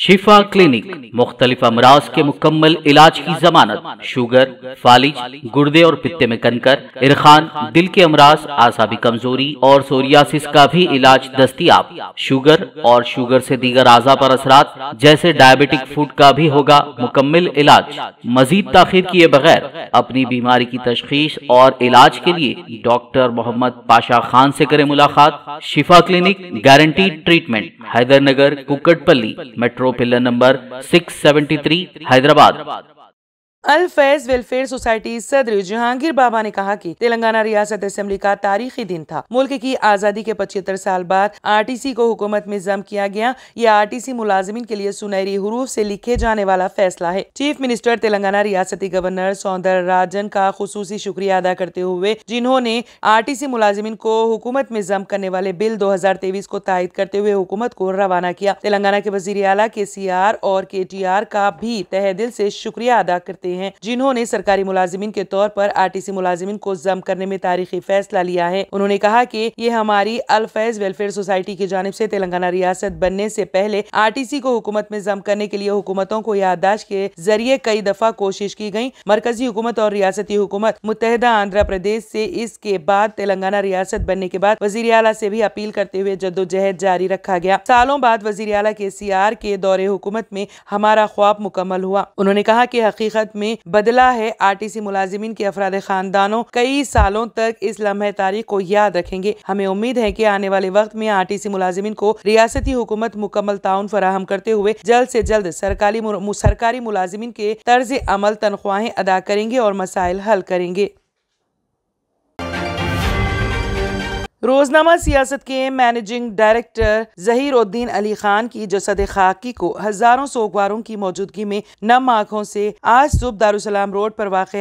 शिफा क्लिनिक मुख्तलिफ अमराज के मुकम्मल इलाज की जमानत शुगर फालिज गुर्दे और पित्ते में कनकर इरखान दिल के अमराज आसाबी कमजोरी और सोरियासिस का भी इलाज दस्तियाब शुगर और शुगर से दीगर आजा पर असरात जैसे डायबिटिक फूड का भी होगा मुकम्मल इलाज मजीद ताखिर किए बगैर अपनी बीमारी की तशखीश और इलाज के लिए डॉक्टर मोहम्मद पाशा खान से करें मुलाकात Shifa clinic guarantee treatment Haidernagar Kukatpally metro metro pillar number 673 Hyderabad Faiz welfare society सदर जहांगीर बाबा ने कहा कि तेलंगाना रियासत असम्बली का तारीखी दिन था मुल्क की आज़ादी के पचहत्तर साल बाद आरटीसी को हुकूमत में जम किया गया यह आरटीसी मुलाजमीन के लिए सुनहरी हरूफ से लिखे जाने वाला फैसला है चीफ मिनिस्टर तेलंगाना रियासती गवर्नर सौंदर राजन का खसूसी शुक्रिया अदा करते हुए जिन्होंने आर टी सी मुलाजिमिन को हुकूमत में जम करने वाले बिल दो हजार तेईस को तायद करते हुए हुकूमत को रवाना किया तेलंगाना के वजीर अला के सी आर और के टी आर का भी तहदिल से शुक्रिया अदा करते करते हैं जिन्होंने सरकारी मुलाजिमीन के तौर पर आरटीसी मुलाजिमन को जम करने में तारीखी फैसला लिया है उन्होंने कहा की ये हमारी अलफैज वेलफेयर सोसाइटी की जानब ऐसी तेलंगाना रियासत बनने से पहले आरटीसी को हुकूमत में जम करने के लिए हुकूमतों को याददाश्त के जरिए कई दफा कोशिश की गयी मरकजी हुकूमत और रियासती हुकूमत मुतहदा आंध्र प्रदेश से इसके बाद तेलंगाना रियासत बनने के बाद वजीर अला से भी अपील करते हुए जद्दोजहद जारी रखा गया सालों बाद वजीर अला के सी आर के दौरे हुकूमत में हमारा ख्वाब मुकम्मल हुआ उन्होंने कहा की हकीकत में बदला है आर टी सी मुलाजिमिन के अफराद खानदानों कई सालों तक इस लम्हे तारीख को याद रखेंगे हमें उम्मीद है की आने वाले वक्त में आर टी सी मुलाजिमिन को रियासती हुकूमत मुकम्मल ताउन फराहम करते हुए जल्द ऐसी जल्द सरकारी सरकारी मुलाजिमीन के तर्ज अमल तनख्वाहें अदा करेंगे और मसाइल हल करेंगे रोजनामा सियासत के मैनेजिंग डायरेक्टर जहीरुद्दीन अली खान की जसद खाकी को हजारों सोगवारों की मौजूदगी में नम आंखों से आज सुबह दारुसलाम रोड पर वाक़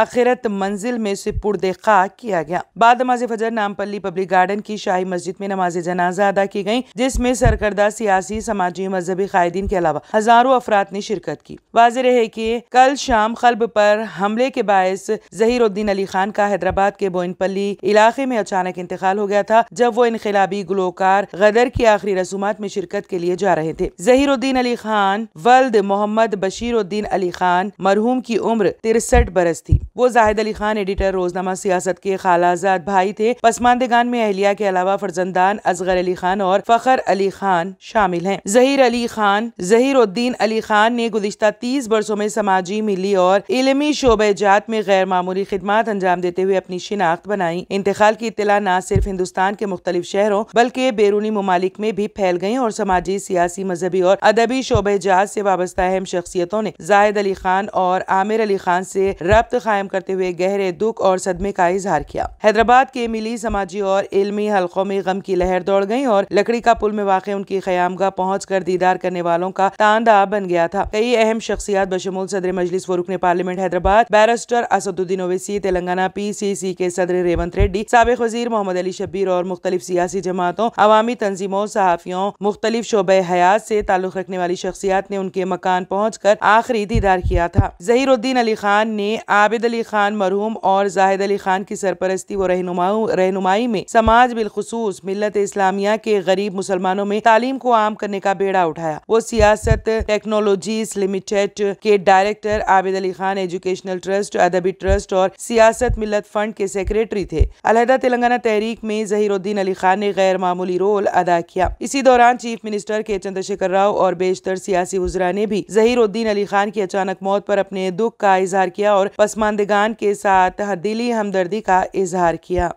आखिरत मंजिल में सिपुर्द खाक किया गया बाद नमाज फजर नामपल्ली पब्लिक गार्डन की शाही मस्जिद में नमाज जनाजा अदा की गयी जिसमे सरकर्दा सियासी समाजी मजहबी कायदीन के अलावा हजारों अफराद ने शिरकत की वाज है की कल शाम कल्ब पर हमले के बायस जहीरुद्दीन अली खान का हैदराबाद के बोइनपल्ली इलाके में अचानक इंतकाल हो गया था जब वो इनकलाबी गुलोकार गदर की आखिरी रसूमात में शिरकत के लिए जा रहे थे जहीरुद्दीन अली खान वल्द मोहम्मद बशीरुद्दीन अली खान मरहूम की उम्र तिरसठ बरस थी वो जाहिद अली खान एडिटर रोजनामा सियासत के खालाजाद भाई थे पसमानदेगान में अहलिया के अलावा फरजंदान असगर अली खान और फखर अली खान शामिल हैं जहीर अली खान जहीरुद्दीन अली खान ने गुजशत तीस बरसों में समाजी मिली और इलमी शोबे जात में गैर मामूली खदमात अंजाम देते हुए अपनी शिनाख्त बनाई इंतकाल की इतला न सिर्फ हिंदुस्तान के मुख्तलिफ शहरों बल्कि बैरूनी ममालिक में भी फैल गयी और समाजी सियासी मजहबी और अदबी शोबे जहाज ऐसी वाबस्ता अहम शख्सियतों ने जायद अली खान और आमिर अली खान ऐसी रब्त कायम करते हुए गहरे दुख और सदमे का इजहार किया हैदराबाद के मिली समाजी और इलमी हल्कों में गम की लहर दौड़ गयी और लकड़ी का पुल में वाक़ उनकी खयामगा पहुँच कर दीदार करने वालों का तांडा बन गया था कई अहम शख्सियात बशमूल सदर मजलिस फरूक ने parliament Hyderabad barrister Asaduddin Owaisi Telangana P C C के सदर रेवंत रेड्डी सबक वजीर मोहम्मद अली शबीर और मुख्तलिफ सियासी जमातों अवामी तंजीमों सहाफ़ियों मुख्तलिफ शोब हयात से ताल्लुक़ रखने वाली शख्सियात ने उनके मकान पहुँच कर आखिरी दीदार किया था जहीरुद्दीन अली खान ने आबिद अली खान मरहूम और जाहिद अली खान की सरपरस्ती व रहनुमाई में समाज बिलखसूस मिलत इस्लामिया के गरीब मुसलमानों में तालीम को आम करने का बेड़ा उठाया वो सियासत टेक्नोलॉजी लिमिटेड के director Abid Ali Khan educational trust अदबी ट्रस्ट और सियासत मिलत फंड के सेक्रेटरी थे अलहदा तेलंगाना तहरीक में में जहीरुद्दीन अली खान ने गैर मामूली रोल अदा किया इसी दौरान चीफ मिनिस्टर के चंद्रशेखर राव और बेशतर सियासी उजरा ने भी जहीरुद्दीन अली खान की अचानक मौत पर अपने दुख का इजहार किया और पसमानदगान के साथ दिली हमदर्दी का इजहार किया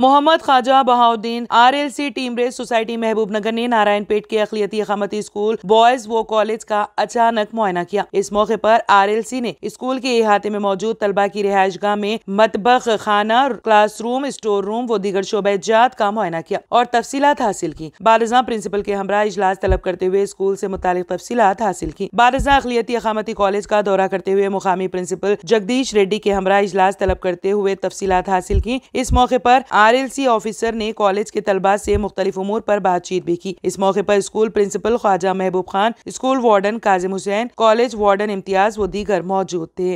मोहम्मद ख्वाजा बहाउद्दीन आर सी टीम रेस सोसाइटी महबूब नगर ने नारायण पेट के अखिलती अकामती स्कूल बॉयज वो कॉलेज का अचानक मुआयना किया इस मौके पर सी ने स्कूल के अहाते में मौजूद तलबा की रिहायश गाह में मतबख खाना क्लासरूम स्टोर रूम व दीगर शोबेजात का मुआयना किया और तफसीत हासिल की बारजा प्रिंसिपल के हमरा इजलास तलब करते हुए स्कूल ऐसी मुतालिक तफसीत हासिल की बारजा अखिलती अकामती कॉलेज का दौरा करते हुए मुकामी प्रिंसिपल जगदीश रेड्डी के हमरा इजलास तलब करते हुए तफसीत हासिल की इस मौके आरोप आरएलसी ऑफिसर ने कॉलेज के तलबा से मुख्तलिफ उमूर पर बातचीत भी की इस मौके पर school principal Khwaja Mahboob Khan school warden Kazim Hussain college warden Imtiaz व दीगर मौजूद थे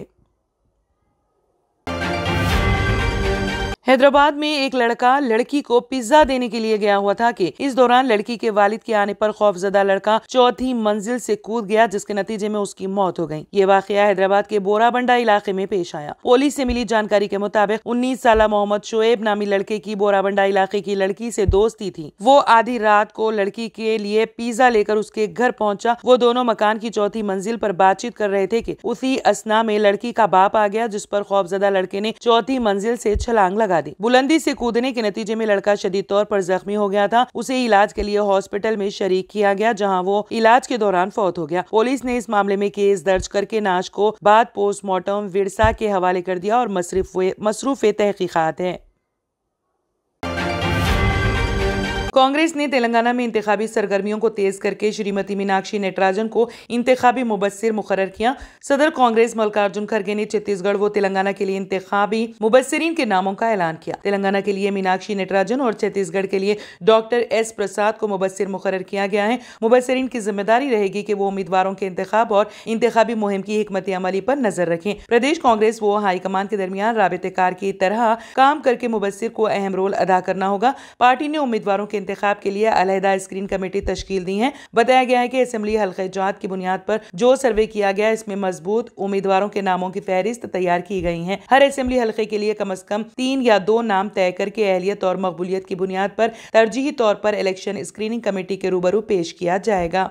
हैदराबाद में एक लड़का लड़की को पिज्जा देने के लिए गया हुआ था कि इस दौरान लड़की के वालिद के आने पर खौफजदा लड़का चौथी मंजिल से कूद गया जिसके नतीजे में उसकी मौत हो गई ये वाकया हैदराबाद के बोराबंडा इलाके में पेश आया पुलिस से मिली जानकारी के मुताबिक उन्नीस साल मोहम्मद शोएब नामी लड़के की बोराबंडा इलाके की लड़की से दोस्ती थी वो आधी रात को लड़की के लिए पिज्जा लेकर उसके घर पहुंचा वो दोनों मकान की चौथी मंजिल पर बातचीत कर रहे थे की उसी असना में लड़की का बाप आ गया जिस पर खौफजदा लड़के ने चौथी मंजिल से छलांग लगा लगा दी बुलंदी से कूदने के नतीजे में लड़का शदीद तौर पर जख्मी हो गया था उसे इलाज के लिए हॉस्पिटल में शरीक किया गया जहाँ वो इलाज के दौरान फौत हो गया पुलिस ने इस मामले में केस दर्ज करके नाश को बाद पोस्टमार्टम विरसा के हवाले कर दिया और मसरूफ मसरूफ तहकीकत है कांग्रेस ने तेलंगाना में इंतजामी सरगर्मियों को तेज करके श्रीमती मीनाक्षी नटराजन को इंतजामी मुबसर मुकर किया सदर कांग्रेस मल्लिकार्जुन खड़गे ने छत्तीसगढ़ व तेलंगाना के लिए इंतजामी मुबसरीन के नामों का ऐलान किया तेलंगाना के लिए मीनाक्षी नटराजन और छत्तीसगढ़ के लिए डॉक्टर एस प्रसाद को मुबसर मुकर किया गया है मुबसरीन की जिम्मेदारी रहेगी की वो उम्मीदवारों के इंतजाम और इंतजामी मुहिम की हमत अमली आरोप नजर रखे प्रदेश कांग्रेस व हाईकमान के दरमियान कार की तरह काम करके मुबसर को अहम रोल अदा करना होगा पार्टी ने उम्मीदवारों के इंतजाम के लिए अलहदा स्क्रीन कमेटी तश्ल दी है बताया गया है की असम्बली हल्के जात की बुनियाद पर जो सर्वे किया गया इसमें मजबूत उम्मीदवारों के नामों की फहरिस्त तैयार की गई है हर असम्बली हल्के के लिए कम अज कम तीन या दो नाम तय करके अहलियत और मकबूलियत की बुनियाद पर तरजीही तौर पर इलेक्शन स्क्रीनिंग कमेटी के रूबरू पेश किया जाएगा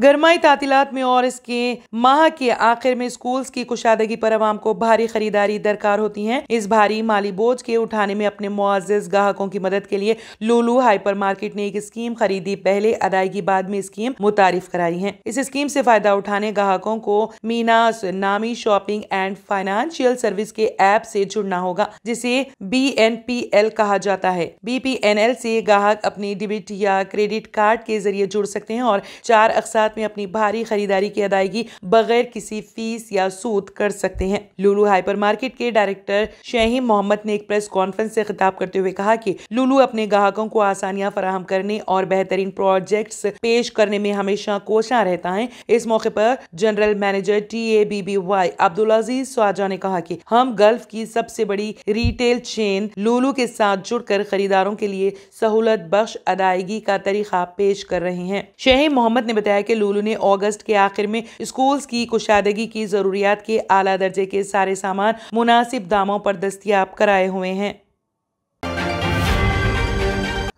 गरमाई तातीलत में और इसके माह के आखिर में स्कूल की कुशादगी पर आवाम को भारी खरीदारी दरकार होती है इस भारी माली बोझ के उठाने में अपने मुआजिज ग्राहकों की मदद के लिए लूलू हाइपर मार्केट ने एक स्कीम खरीदी पहले अदायगी बाद में स्कीम मुतारिफ कराई है इस स्कीम से फायदा उठाने ग्राहकों को मीनास नामी शॉपिंग एंड फाइनेंशियल सर्विस के ऐप से जुड़ना होगा जिसे बी एन पी एल कहा जाता है बी पी एन एल से ग्राहक अपने डेबिट या क्रेडिट कार्ड के जरिए जुड़ सकते हैं और चार अक्सर मामला में अपनी भारी खरीदारी की अदायगी बगैर किसी फीस या सूद कर सकते हैं लुलू हाइपर मार्केट के डायरेक्टर शहीम मोहम्मद ने एक प्रेस कॉन्फ्रेंस से खिताब करते हुए कहा कि लुलू अपने ग्राहकों को आसानियां फराहम करने और बेहतरीन प्रोजेक्ट्स पेश करने में हमेशा कोशा रहता है इस मौके पर general manager T A B B Y Abdul Aziz स्वाजा ने कहा कि हम गल्फ की सबसे बड़ी रिटेल चेन लुलू के साथ जुड़कर खरीदारों के लिए सहूलत बख्श अदायगी का तरीका पेश कर रहे हैं शेह मोहम्मद ने बताया कि लूलू ने अगस्त के आखिर में स्कूल्स की कुशादगी की ज़रूरियात के आला दर्जे के सारे सामान मुनासिब दामों पर दस्तियाब कराए हुए हैं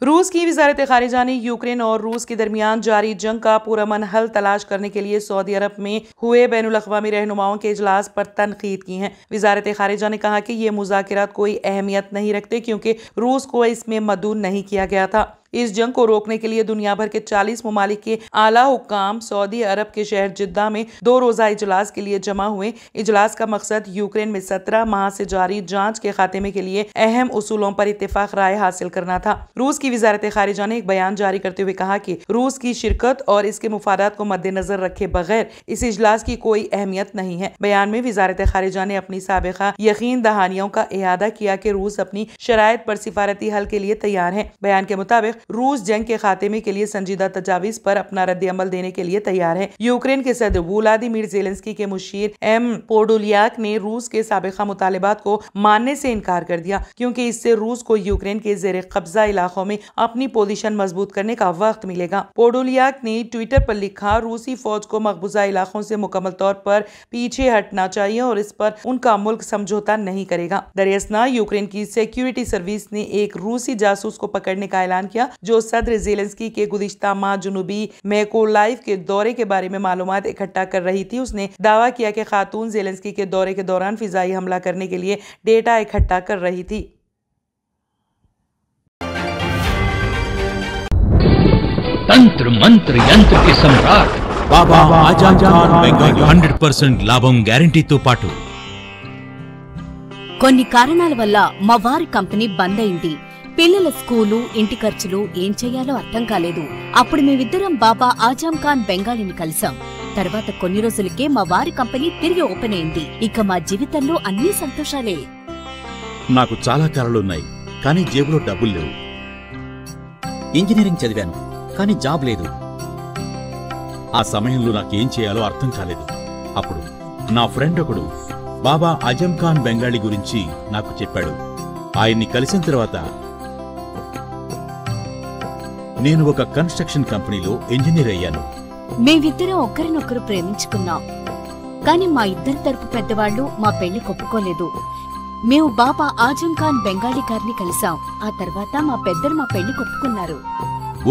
रूस की वजारत खारिजा ने यूक्रेन और रूस के दरमियान जारी जंग का पुरमन हल तलाश करने के लिए सऊदी अरब में हुए बैन अवी रहनुमाओं के अजलास पर तनकीद की है वजारत खारिजा ने कहा कि ये मुजाकर कोई अहमियत नहीं रखते क्योंकि रूस को इसमें मदून नहीं किया गया था इस जंग को रोकने के लिए दुनिया भर के 40 ममालिक के आला हुकाम सऊदी अरब के शहर जिद्दा में दो रोज़ा इजलास के लिए जमा हुए इजलास का मकसद यूक्रेन में सत्रह माह से जारी जांच के खात्मे के लिए अहम उसूलों पर इतफाक राय हासिल करना था रूस की वजारत खारिजा ने एक बयान जारी करते हुए कहा की रूस की शिरकत और इसके मुफादात को मद्देनजर रखे बगैर इस इजलास की कोई अहमियत नहीं है बयान में वजारत खारिजा ने अपनी सबका यकीन दहानियों का अहदा किया कि रूस अपनी शराय पर सिफारती हल के लिए तैयार है बयान के मुताबिक रूस जंग के खात्मे के लिए संजीदा तजावीज पर अपना रद्द अमल देने के लिए तैयार है यूक्रेन के सदर वुलादिमीर जेलेंस्की के मुशीर एम पोडोलियाक ने रूस के सबका मुतालबात को मानने से इनकार कर दिया क्योंकि इससे रूस को यूक्रेन के जेर कब्जा इलाकों में अपनी पोजिशन मजबूत करने का वक्त मिलेगा पोडोलियाक ने ट्विटर पर लिखा रूसी फौज को मकबूजा इलाकों से मुकम्मल तौर पर पीछे हटना चाहिए और इस पर उनका मुल्क समझौता नहीं करेगा दरियासना यूक्रेन की सिक्योरिटी सर्विस ने एक रूसी जासूस को पकड़ने का ऐलान किया जो सदर जेलेंसकी के गुजशत माह जुनूबी मेको लाइफ के दौरे के बारे में मालूम इकट्ठा कर रही थी उसने दावा किया कि खातून जेलेंसकी के दौरे के दौरान फिजाई हमला करने के लिए डेटा इकट्ठा कर रही थी तंत्र मंत्र यंत्र के सम्राट बाबा आजम खान బెంగాల్ హండ్రెడ్ పర్సెంట్ లాభం గ్యారంటీతో పాటు కొన్ని కారణాల వల్ల మా వారి కంపెనీ బంద్ అయింది పిల్లల స్కూలు ఇంటి ఖర్చులు ఏం చేయాలో అర్థం కాలేదు అప్పుడు మేమిద్దరం బాబా ఆజాం ఖాన్ బెంగాలీని కలిశాం తర్వాత కొన్ని రోజులకే మా వారి కంపెనీ తిరిగి ఓపెన్ అయింది ఇక మా జీవితంలో అన్ని సంతోషాలే నాకు చాలా కలలున్నాయి కానీ జేబులో డబ్బులు లేవు ఇంజనీరింగ్ చదివాను కానీ జాబ్ లేదు ఆ సమయంలో నాకేం చేయాలో అర్థం కాలేదు అప్పుడు నా ఫ్రెండ్ ఒకడు బాబా అజం ఖాన్ బెంగాళీ గురించి నాకు చెప్పాడు ఆయన్ని కలిసిన తర్వాత నేను ఒక కన్స్ట్రక్షన్ కంపెనీలో ఇంజనీర్ అయ్యాను మేమిద్దరం ఒకరినొకరు ప్రేమించుకున్నాం కానీ మా ఇద్దరి తరపు పెద్దవాళ్లు మా పెళ్లి ఒప్పుకోలేదు మేము బాబా ఆజం ఖాన్ బెంగాలీ గారిని కలిసాం ఆ తర్వాత మా పెద్దలు మా పెళ్లి ఒప్పుకున్నారు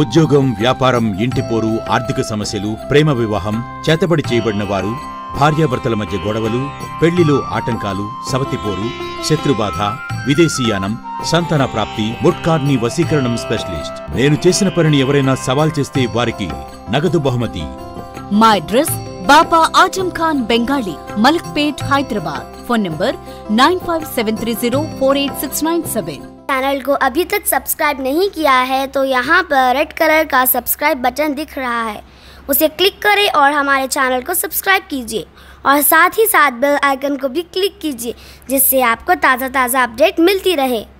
ఉద్యోగం వ్యాపారం ఇంటి పోరు ఆర్థిక సమస్యలు ప్రేమ వివాహం చేతబడి చేయబడిన వారు భార్యాభర్తల మధ్య గొడవలు పెళ్లిలో ఆటంకాలు సవతిపోరు శత్రుబాధ విదేశీయానం సంతాన ప్రాప్తి ముట్కార్ని వశీకరణం స్పెషలిస్ట్ నేను చేసిన పనిని ఎవరైనా సవాల్ చేస్తే వారికి నగదు బహుమతి మా address Baba Azam Khan Bengali Malakpet Hyderabad phone number nine five seven three zero four eight six nine seven channel को अभी तक सब्सक्राइब नहीं किया है तो यहाँ पर रेड कलर का सब्सक्राइब बटन दिख रहा है उसे क्लिक करें और हमारे चैनल को सब्सक्राइब कीजिए और साथ ही साथ बेल आइकन को भी क्लिक कीजिए जिससे आपको ताज़ा ताज़ा अपडेट मिलती रहे